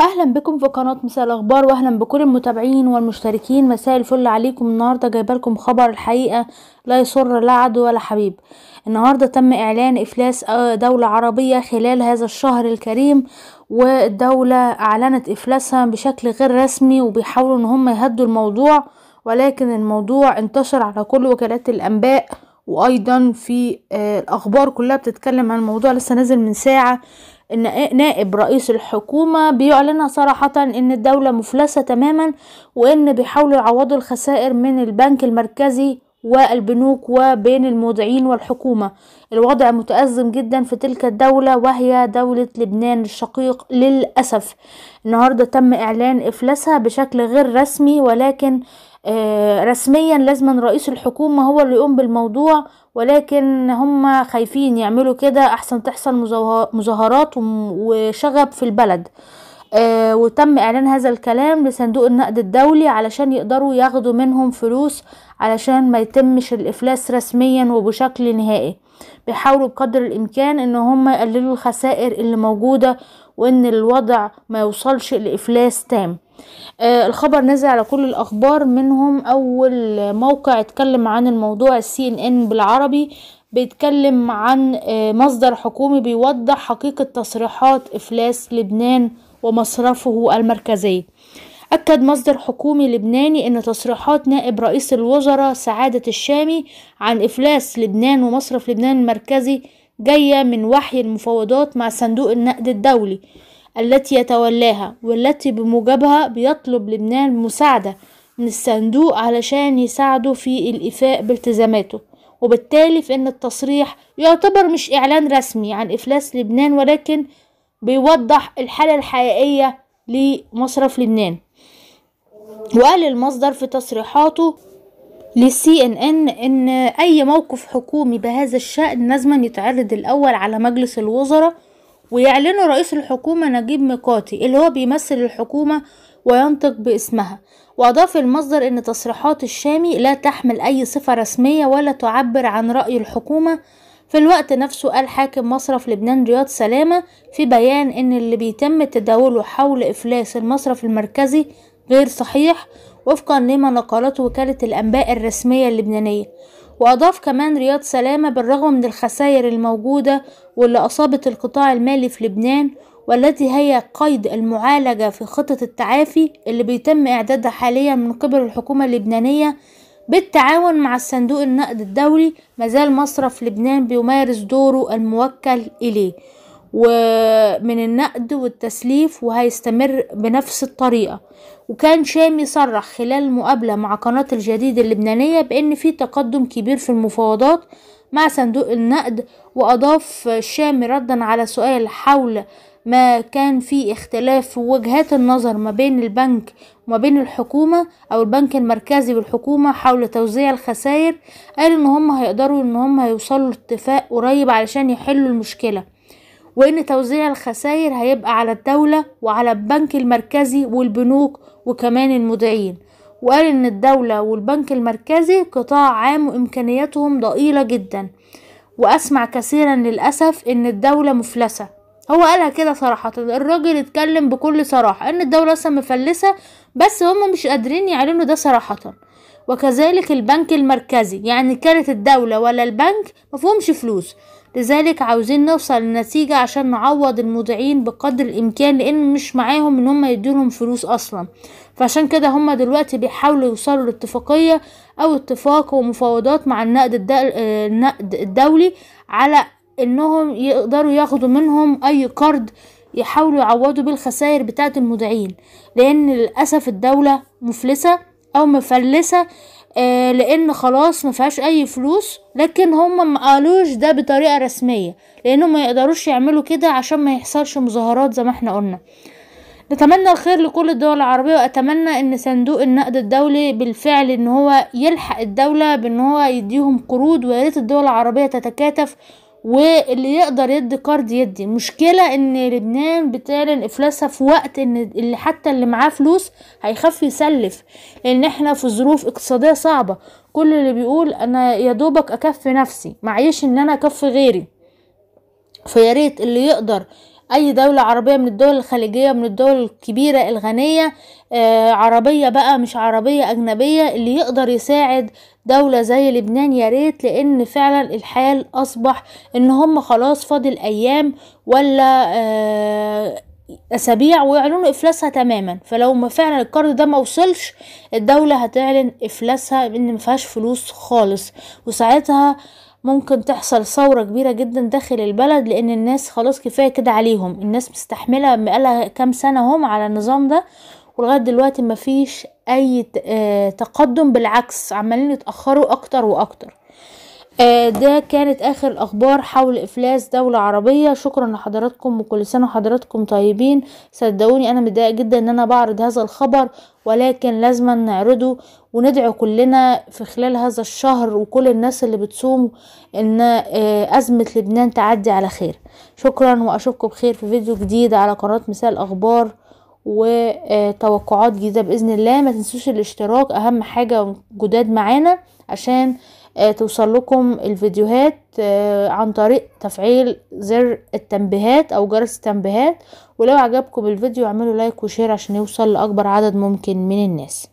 اهلا بكم في قناه مساء الاخبار واهلا بكل المتابعين والمشتركين مساء الفل عليكم النهارده جايبه لكم خبر الحقيقه لا يسر لا عدو ولا حبيب النهارده تم اعلان افلاس آه، دوله عربيه خلال هذا الشهر الكريم والدوله اعلنت افلاسها بشكل غير رسمي وبيحاولوا ان هم يهدوا الموضوع ولكن الموضوع انتشر على كل وكالات الانباء وايضا في آه، الاخبار كلها بتتكلم عن الموضوع لسه نازل من ساعه ان نائب رئيس الحكومه بيعلنها صراحه ان الدوله مفلسه تماما وان بيحاولوا يعوضوا الخسائر من البنك المركزي والبنوك وبين المودعين والحكومة الوضع متأزم جدا في تلك الدولة وهي دولة لبنان الشقيق للأسف النهاردة تم إعلان إفلاسها بشكل غير رسمي ولكن آه، رسميا لازم رئيس الحكومة هو اللي يقوم بالموضوع ولكن هم خايفين يعملوا كده أحسن تحصل مظاهرات وشغب في البلد آه وتم اعلان هذا الكلام لصندوق النقد الدولي علشان يقدروا ياخدوا منهم فلوس علشان ما يتمش الافلاس رسميا وبشكل نهائي بيحاولوا بقدر الامكان ان هم يقللوا الخسائر اللي موجودة وان الوضع ما يوصلش لافلاس تام آه الخبر نزل على كل الاخبار منهم اول موقع اتكلم عن الموضوع السي ان ان بالعربي بيتكلم عن آه مصدر حكومي بيوضح حقيقة تصريحات افلاس لبنان ومصرفه المركزي أكد مصدر حكومي لبناني أن تصريحات نائب رئيس الوزراء سعادة الشامي عن إفلاس لبنان ومصرف لبنان المركزي جاية من وحي المفاوضات مع صندوق النقد الدولي التي يتولاها والتي بموجبها بيطلب لبنان مساعدة من الصندوق علشان يساعده في الإيفاء بالتزاماته وبالتالي فإن التصريح يعتبر مش إعلان رسمي عن إفلاس لبنان ولكن بيوضح الحالة الحقيقية لمصرف لبنان وقال المصدر في تصريحاته للسي ان ان ان اي موقف حكومي بهذا الشأن لازم يتعرض الاول على مجلس الوزراء ويعلنه رئيس الحكومة نجيب ميقاتي اللي هو بيمثل الحكومة وينطق باسمها وأضاف المصدر أن تصريحات الشامي لا تحمل أي صفة رسمية ولا تعبر عن رأي الحكومة في الوقت نفسه قال حاكم مصرف لبنان رياض سلامة في بيان أن اللي بيتم تداوله حول إفلاس المصرف المركزي غير صحيح وفقا لما نقلته وكالة الأنباء الرسمية اللبنانية وأضاف كمان رياض سلامة بالرغم من الخسائر الموجودة واللي أصابت القطاع المالي في لبنان والتي هي قيد المعالجة في خطة التعافي اللي بيتم إعدادها حاليا من قبل الحكومة اللبنانية بالتعاون مع الصندوق النقد الدولي مازال مصرف لبنان بيمارس دوره الموكل إليه ومن النقد والتسليف وهيستمر بنفس الطريقة وكان شامي صرح خلال مقابلة مع قناة الجديد اللبنانية بأن في تقدم كبير في المفاوضات مع صندوق النقد وأضاف شامي ردا على سؤال حول ما كان في اختلاف في وجهات النظر ما بين البنك وما بين الحكومة أو البنك المركزي والحكومة حول توزيع الخسائر قال إن هم هيقدروا إن هم هيوصلوا لاتفاق قريب علشان يحلوا المشكلة وإن توزيع الخسائر هيبقى على الدولة وعلى البنك المركزي والبنوك وكمان المدعين وقال إن الدولة والبنك المركزي قطاع عام وإمكانياتهم ضئيلة جدا وأسمع كثيرا للأسف إن الدولة مفلسة هو قالها كده صراحة الراجل اتكلم بكل صراحة ان الدولة اصلا مفلسة بس هم مش قادرين يعلنوا ده صراحة وكذلك البنك المركزي يعني كانت الدولة ولا البنك مفهومش فلوس لذلك عاوزين نوصل لنتيجة عشان نعوض المودعين بقدر الامكان لان مش معاهم ان هم يدولهم فلوس اصلا فعشان كده هم دلوقتي بيحاولوا يوصلوا لاتفاقية او اتفاق ومفاوضات مع النقد الدولي على انهم يقدروا ياخدوا منهم اي قرض يحاولوا يعوضوا بالخسائر بتاعة المودعين لان للأسف الدولة مفلسة او مفلسة آه، لان خلاص ما فيهاش اي فلوس لكن هم ما قالوش ده بطريقه رسميه لانهم ما يقدروش يعملوا كده عشان ما يحصلش مظاهرات زي ما احنا قلنا نتمنى الخير لكل الدول العربية وأتمنى أن صندوق النقد الدولي بالفعل أن هو يلحق الدولة بأن هو يديهم قروض وياريت الدول العربية تتكاتف واللي يقدر يدي كارد يدي مشكلة ان لبنان بتعلن افلاسها في وقت ان اللي حتى اللي معاه فلوس هيخاف يسلف لان احنا في ظروف اقتصادية صعبة كل اللي بيقول انا يا دوبك اكفي نفسي معيش ان انا اكفي غيري فياريت اللي يقدر اي دولة عربية من الدول الخليجية من الدول الكبيرة الغنية آه عربية بقى مش عربية اجنبية اللي يقدر يساعد دولة زي لبنان يا ريت لان فعلا الحال اصبح ان هم خلاص فاضل ايام ولا آه اسابيع ويعلنوا افلاسها تماما فلو ما فعلا القرض ده ما وصلش الدوله هتعلن افلاسها ان ما فلوس خالص وساعتها آه ممكن تحصل ثورة كبيرة جدا داخل البلد لان الناس خلاص كفاية كده عليهم الناس مستحملة بقالها كام سنة هم على النظام ده ولغاية دلوقتي مفيش اي آه، تقدم بالعكس عمالين يتأخروا اكتر واكتر آه ده كانت اخر الاخبار حول افلاس دولة عربية شكرا لحضراتكم وكل سنة وحضراتكم طيبين صدقوني انا متضايقة جدا ان انا بعرض هذا الخبر ولكن لازم نعرضه وندعو كلنا في خلال هذا الشهر وكل الناس اللي بتصوم ان آه ازمة لبنان تعدي على خير شكرا واشوفكم بخير في فيديو جديد على قناة مثال اخبار وتوقعات آه، جديدة بإذن الله ما تنسوش الاشتراك أهم حاجة جداد معانا عشان آه، توصل لكم الفيديوهات آه، عن طريق تفعيل زر التنبيهات او جرس التنبيهات ولو عجبكم الفيديو اعملوا لايك وشير عشان يوصل لاكبر عدد ممكن من الناس